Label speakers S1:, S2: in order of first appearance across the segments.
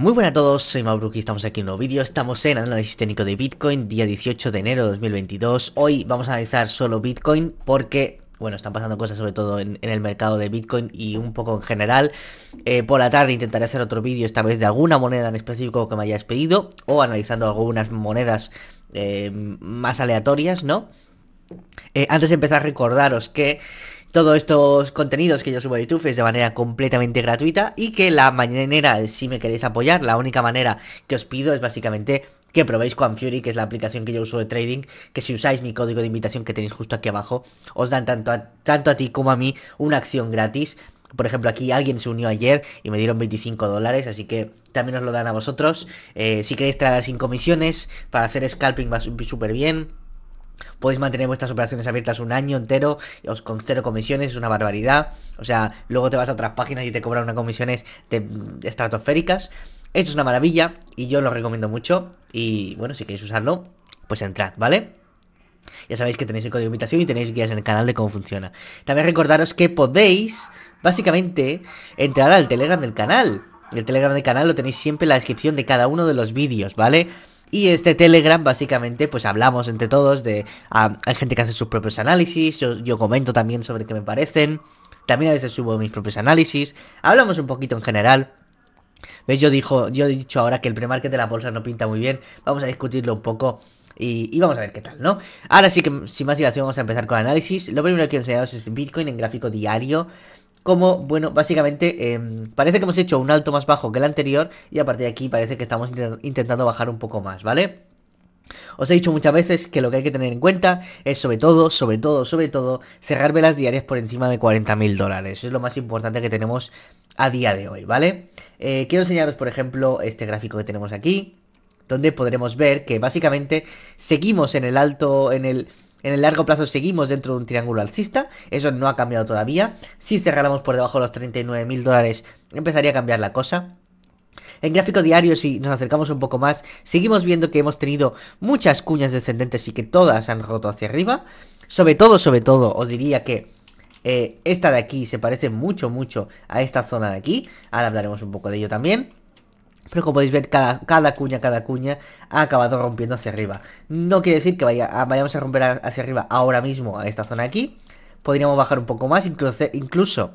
S1: Muy buenas a todos, soy Mauro y estamos aquí en un nuevo vídeo, estamos en análisis técnico de Bitcoin, día 18 de enero de 2022, hoy vamos a analizar solo Bitcoin porque, bueno, están pasando cosas sobre todo en, el mercado de Bitcoin y un poco en general, eh, por la tarde intentaré hacer otro vídeo esta vez de alguna moneda en específico que me hayáis pedido o analizando algunas monedas eh, más aleatorias, ¿no? Eh, antes de empezar, recordaros que todos estos contenidos que yo subo a YouTube es de manera completamente gratuita y que la manera si me queréis apoyar, la única manera que os pido es básicamente que probéis Fury, que es la aplicación que yo uso de trading, que si usáis mi código de invitación que tenéis justo aquí abajo, os dan tanto a, ti como a mí una acción gratis. Por ejemplo, aquí alguien se unió ayer y me dieron 25 dólares, así que también os lo dan a vosotros. Eh, si queréis traer sin comisiones, para hacer scalping va súper bien. Podéis mantener vuestras operaciones abiertas un año entero, os con cero comisiones, es una barbaridad. O sea, luego te vas a otras páginas y te cobran unas comisiones mm, estratosféricas. Esto es una maravilla y yo lo recomiendo mucho. Y bueno, si queréis usarlo, pues entrad, ¿vale? Ya sabéis que tenéis el código de invitación y tenéis guías en el canal de cómo funciona. También recordaros que podéis, básicamente, entrar al Telegram del canal. El Telegram del canal lo tenéis siempre en la descripción de cada uno de los vídeos, ¿vale? Y este Telegram, básicamente, pues hablamos entre todos de... Ah, hay gente que hace sus propios análisis, yo, comento también sobre qué me parecen. También a veces subo mis propios análisis. Hablamos un poquito en general. ¿Ves? Yo, dijo, yo he dicho ahora que el premarket de la bolsa no pinta muy bien. Vamos a discutirlo un poco y, vamos a ver qué tal, ¿no? Ahora sí que, sin más dilación, vamos a empezar con análisis. Lo primero que quiero enseñado es Bitcoin en gráfico diario como, bueno, básicamente em, parece que hemos hecho un alto más bajo que el anterior y a partir de aquí parece que estamos intentando bajar un poco más, ¿vale? Os he dicho muchas veces que lo que hay que tener en cuenta es sobre todo, sobre todo, sobre todo, cerrar velas diarias por encima de 40.000 dólares. Eso es lo más importante que tenemos a día de hoy, ¿vale? Eh, quiero enseñaros, por ejemplo, este gráfico que tenemos aquí, donde podremos ver que básicamente seguimos en el alto, en el en el largo plazo seguimos dentro de un triángulo alcista, eso no ha cambiado todavía. Si cerráramos por debajo de los 39.000 dólares, empezaría a cambiar la cosa. En gráfico diario, si nos acercamos un poco más, seguimos viendo que hemos tenido muchas cuñas descendentes y que todas han roto hacia arriba. Sobre todo, sobre todo, os diría que eh, esta de aquí se parece mucho, mucho a esta zona de aquí. Ahora hablaremos un poco de ello también. Pero como podéis ver, cada, cada, cuña, cada cuña ha acabado rompiendo hacia arriba. No quiere decir que vaya, ah, vayamos a romper hacia arriba ahora mismo a esta zona aquí. Podríamos bajar un poco más, incluso... incluso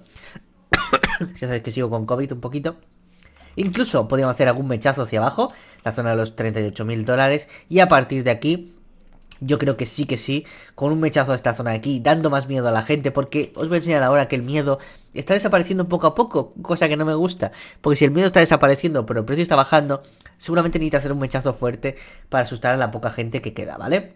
S1: ya sabéis que sigo con COVID un poquito. Incluso podríamos hacer algún mechazo hacia abajo, la zona de los 38.000 dólares. Y a partir de aquí yo creo que sí que sí, con un mechazo a esta zona de aquí, dando más miedo a la gente, porque os voy a enseñar ahora que el miedo está desapareciendo poco a poco, cosa que no me gusta, porque si el miedo está desapareciendo pero el precio está bajando, seguramente necesita hacer un mechazo fuerte para asustar a la poca gente que queda, ¿vale?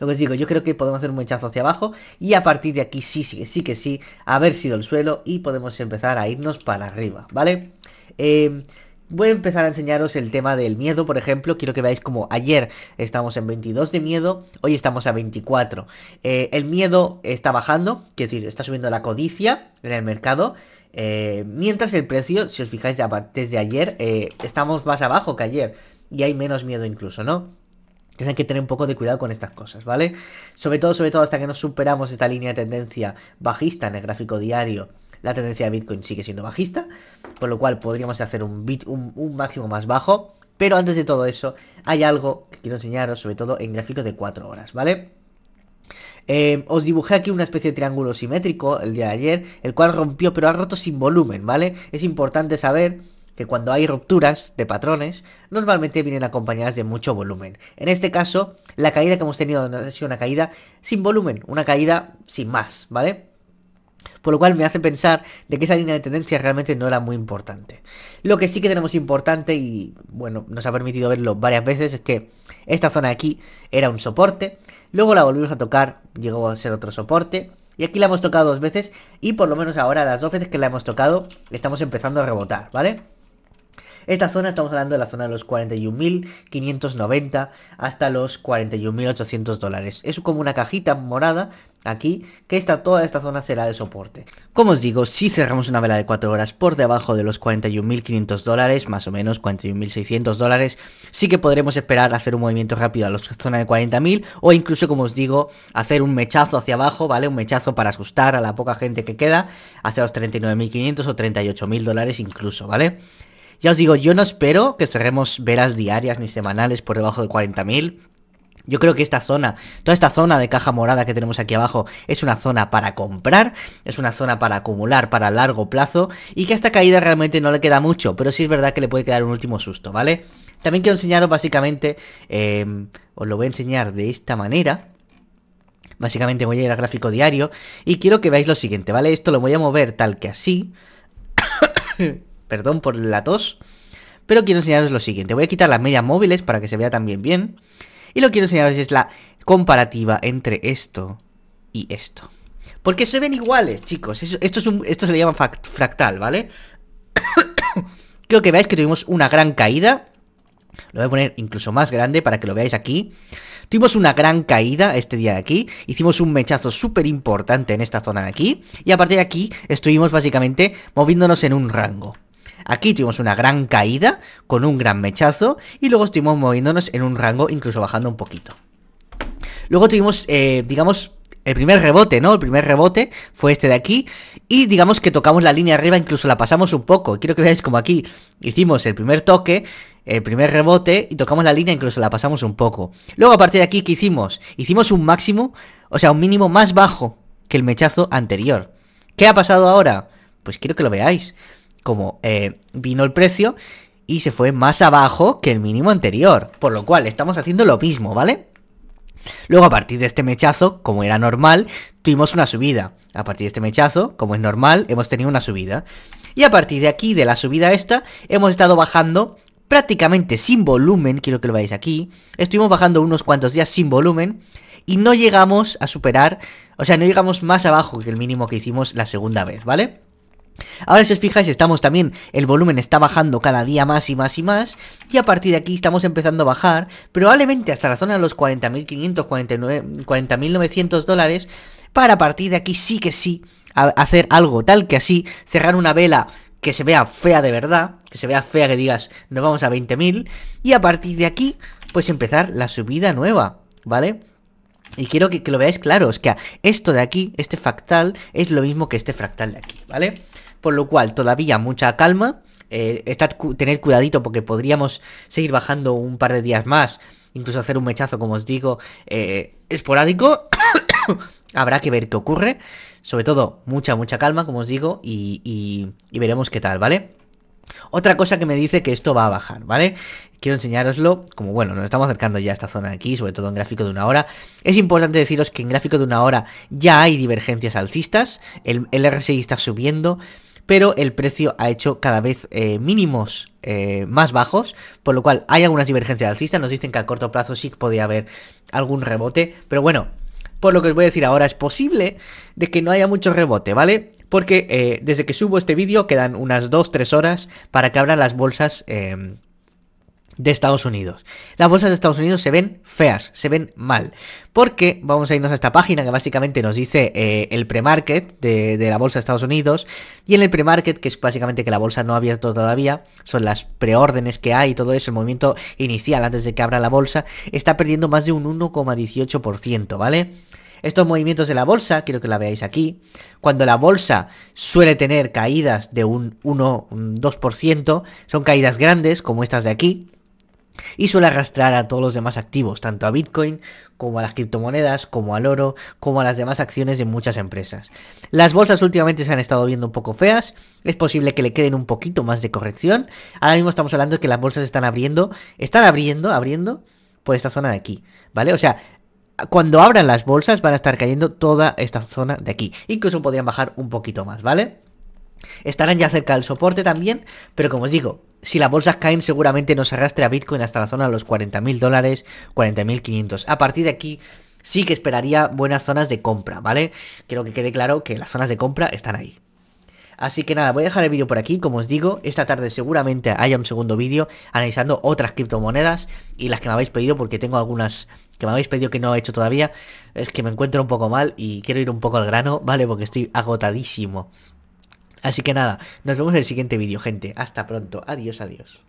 S1: Lo que os digo, yo creo que podemos hacer un mechazo hacia abajo y a partir de aquí sí, sí, sí que sí, haber sido el suelo y podemos empezar a irnos para arriba, ¿vale? Eh, voy a empezar a enseñaros el tema del miedo, por ejemplo. Quiero que veáis como ayer estamos en 22 de miedo, hoy estamos a 24. Eh, el miedo está bajando, es decir, está subiendo la codicia en el mercado. Eh, mientras el precio, si os fijáis desde ayer, eh, estamos más abajo que ayer y hay menos miedo incluso, ¿no? Tienen que tener un poco de cuidado con estas cosas, ¿vale? Sobre todo, sobre todo hasta que no superamos esta línea de tendencia bajista en el gráfico diario la tendencia de Bitcoin sigue siendo bajista, por lo cual podríamos hacer un, bit, un, máximo más bajo. Pero antes de todo eso, hay algo que quiero enseñaros, sobre todo en gráficos de 4 horas, ¿vale? Eh, os dibujé aquí una especie de triángulo simétrico el día de ayer, el cual rompió, pero ha roto sin volumen, ¿vale? Es importante saber que cuando hay rupturas de patrones, normalmente vienen acompañadas de mucho volumen. En este caso, la caída que hemos tenido ha sido una caída sin volumen, una caída sin más, ¿vale? Por lo cual me hace pensar de que esa línea de tendencia realmente no era muy importante. Lo que sí que tenemos importante y bueno, nos ha permitido verlo varias veces es que esta zona de aquí era un soporte, luego la volvimos a tocar, llegó a ser otro soporte y aquí la hemos tocado dos veces y por lo menos ahora las dos veces que la hemos tocado estamos empezando a rebotar, ¿vale? Esta zona, estamos hablando de la zona de los 41.590 hasta los 41.800 dólares. Es como una cajita morada aquí, que esta, toda esta zona será de soporte. Como os digo, si cerramos una vela de 4 horas por debajo de los 41.500 dólares, más o menos 41.600 dólares, sí que podremos esperar hacer un movimiento rápido a la zona de 40.000 o incluso, como os digo, hacer un mechazo hacia abajo, ¿vale? Un mechazo para asustar a la poca gente que queda hacia los 39.500 o 38.000 dólares incluso, ¿vale? Ya os digo, yo no espero que cerremos veras diarias ni semanales por debajo de 40.000. Yo creo que esta zona, toda esta zona de caja morada que tenemos aquí abajo es una zona para comprar, es una zona para acumular para largo plazo y que a esta caída realmente no le queda mucho, pero sí es verdad que le puede quedar un último susto, ¿vale? También quiero enseñaros básicamente, em, os lo voy a enseñar de esta manera. Básicamente voy a ir al gráfico diario y quiero que veáis lo siguiente, ¿vale? Esto lo voy a mover tal que así. perdón por la tos, pero quiero enseñaros lo siguiente. Voy a quitar las medias móviles para que se vea también bien. Y lo quiero enseñaros es la comparativa entre esto y esto. Porque se ven iguales, chicos. Esto, es esto se le llama fractal, ¿vale? Creo que veáis que tuvimos una gran caída. Lo voy a poner incluso más grande para que lo veáis aquí. Tuvimos una gran caída este día de aquí. Hicimos un mechazo súper importante en esta zona de aquí. Y a partir de aquí estuvimos básicamente moviéndonos en un rango. Aquí tuvimos una gran caída con un gran mechazo y luego estuvimos moviéndonos en un rango, incluso bajando un poquito. Luego tuvimos, eh, digamos, el primer rebote, ¿no? El primer rebote fue este de aquí. Y digamos que tocamos la línea arriba, incluso la pasamos un poco. Quiero que veáis como aquí hicimos el primer toque, el primer rebote, y tocamos la línea, incluso la pasamos un poco. Luego, a partir de aquí, ¿qué hicimos? Hicimos un máximo, o sea, un mínimo más bajo que el mechazo anterior. ¿Qué ha pasado ahora? Pues quiero que lo veáis como eh, vino el precio y se fue más abajo que el mínimo anterior. Por lo cual estamos haciendo lo mismo, ¿vale? Luego a partir de este mechazo, como era normal, tuvimos una subida. A partir de este mechazo, como es normal, hemos tenido una subida. Y a partir de aquí, de la subida esta, hemos estado bajando prácticamente sin volumen, quiero que lo veáis aquí. Estuvimos bajando unos cuantos días sin volumen y no llegamos a superar, o sea, no llegamos más abajo que el mínimo que hicimos la segunda vez, ¿vale? Ahora si os fijáis estamos también, el volumen está bajando cada día más y más y más y a partir de aquí estamos empezando a bajar probablemente hasta la zona de los 40.500, 40.900 dólares para a partir de aquí sí que sí hacer algo tal que así cerrar una vela que se vea fea de verdad, que se vea fea que digas nos vamos a 20.000 y a partir de aquí pues empezar la subida nueva, ¿vale? Y quiero que, lo veáis claro, es que esto de aquí, este fractal, es lo mismo que este fractal de aquí, ¿vale? por lo cual todavía mucha calma. Eh, tened cuidadito porque podríamos seguir bajando un par de días más, incluso hacer un mechazo, como os digo, eh, esporádico. Habrá que ver qué ocurre. Sobre todo, mucha, mucha calma, como os digo, y, y, veremos qué tal, ¿vale? Otra cosa que me dice que esto va a bajar, ¿vale? Quiero enseñároslo, como bueno, nos estamos acercando ya a esta zona de aquí, sobre todo en gráfico de una hora. Es importante deciros que en gráfico de una hora ya hay divergencias alcistas, el RSI está subiendo, pero el precio ha hecho cada vez eh, mínimos eh, más bajos, por lo cual hay algunas divergencias alcistas, nos dicen que a corto plazo sí que haber algún rebote, pero bueno, por lo que os voy a decir ahora, es posible de que no haya mucho rebote, ¿vale? Porque eh, desde que subo este vídeo quedan unas 2-3 horas para que abran las bolsas em, de Estados Unidos. Las bolsas de Estados Unidos se ven feas, se ven mal. Porque vamos a irnos a esta página que básicamente nos dice eh, el pre-market de, la bolsa de Estados Unidos. Y en el pre-market, que es básicamente que la bolsa no ha abierto todavía, son las preórdenes que hay y todo eso, el movimiento inicial antes de que abra la bolsa, está perdiendo más de un 1,18%, ¿vale? Estos movimientos de la bolsa, quiero que la veáis aquí, cuando la bolsa suele tener caídas de un 1, 2%, son caídas grandes como estas de aquí, y suele arrastrar a todos los demás activos, tanto a Bitcoin como a las criptomonedas, como al oro, como a las demás acciones de muchas empresas. Las bolsas últimamente se han estado viendo un poco feas, es posible que le queden un poquito más de corrección. Ahora mismo estamos hablando de que las bolsas están abriendo, están abriendo, abriendo por esta zona de aquí, ¿vale? O sea, cuando abran las bolsas van a estar cayendo toda esta zona de aquí. Incluso podrían bajar un poquito más, ¿vale? Estarán ya cerca del soporte también, pero como os digo, si las bolsas caen seguramente nos arrastre a Bitcoin hasta la zona de los 40.000 dólares, 40.500. A partir de aquí sí que esperaría buenas zonas de compra, ¿vale? Quiero que quede claro que las zonas de compra están ahí. Así que nada, voy a dejar el vídeo por aquí, como os digo, esta tarde seguramente haya un segundo vídeo analizando otras criptomonedas y las que me habéis pedido, porque tengo algunas que me habéis pedido que no he hecho todavía, es que me encuentro un poco mal y quiero ir un poco al grano, ¿vale? Porque estoy agotadísimo. Así que nada, nos vemos en el siguiente vídeo, gente. Hasta pronto. Adiós, adiós.